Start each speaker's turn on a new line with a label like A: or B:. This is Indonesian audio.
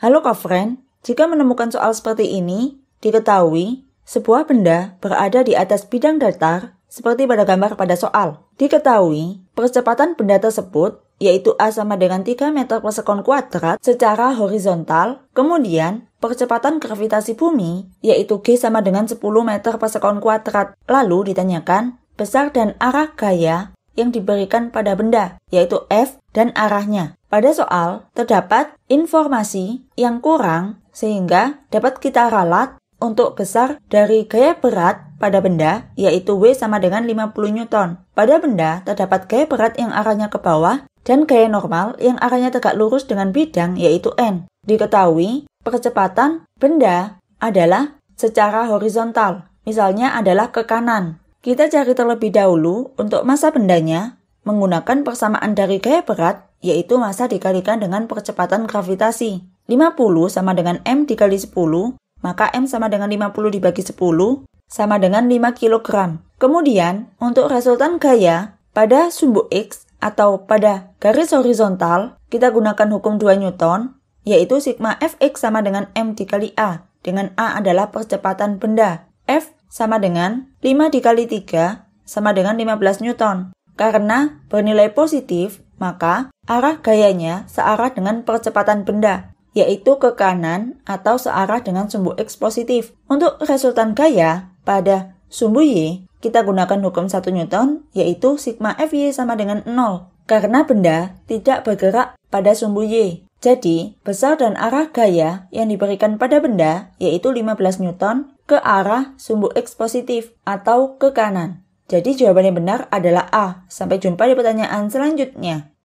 A: Halo kak friend, jika menemukan soal seperti ini, diketahui sebuah benda berada di atas bidang datar seperti pada gambar pada soal. Diketahui percepatan benda tersebut yaitu A sama dengan 3 meter per sekon kuadrat secara horizontal, kemudian percepatan gravitasi bumi yaitu G sama dengan 10 meter per sekon kuadrat. Lalu ditanyakan, besar dan arah gaya yang diberikan pada benda, yaitu F dan arahnya. Pada soal, terdapat informasi yang kurang sehingga dapat kita ralat untuk besar dari gaya berat pada benda, yaitu W sama dengan 50 Newton. Pada benda, terdapat gaya berat yang arahnya ke bawah dan gaya normal yang arahnya tegak lurus dengan bidang, yaitu N. Diketahui, percepatan benda adalah secara horizontal, misalnya adalah ke kanan. Kita cari terlebih dahulu untuk masa bendanya menggunakan persamaan dari gaya berat, yaitu masa dikalikan dengan percepatan gravitasi. 50 sama dengan M dikali 10, maka M sama dengan 50 dibagi 10, sama dengan 5 kg. Kemudian, untuk resultan gaya, pada sumbu X atau pada garis horizontal, kita gunakan hukum 2 Newton, yaitu sigma Fx sama dengan M dikali A, dengan A adalah percepatan benda. F sama dengan 5 dikali 3 sama dengan 15 Newton. Karena bernilai positif, maka arah gayanya searah dengan percepatan benda, yaitu ke kanan atau searah dengan sumbu X positif. Untuk resultan gaya pada sumbu Y, kita gunakan hukum 1 Newton, yaitu sigma Fy sama dengan 0, karena benda tidak bergerak pada sumbu Y. Jadi, besar dan arah gaya yang diberikan pada benda, yaitu 15 Newton, ke arah sumbu X positif atau ke kanan. Jadi jawabannya benar adalah A. Sampai jumpa di pertanyaan selanjutnya.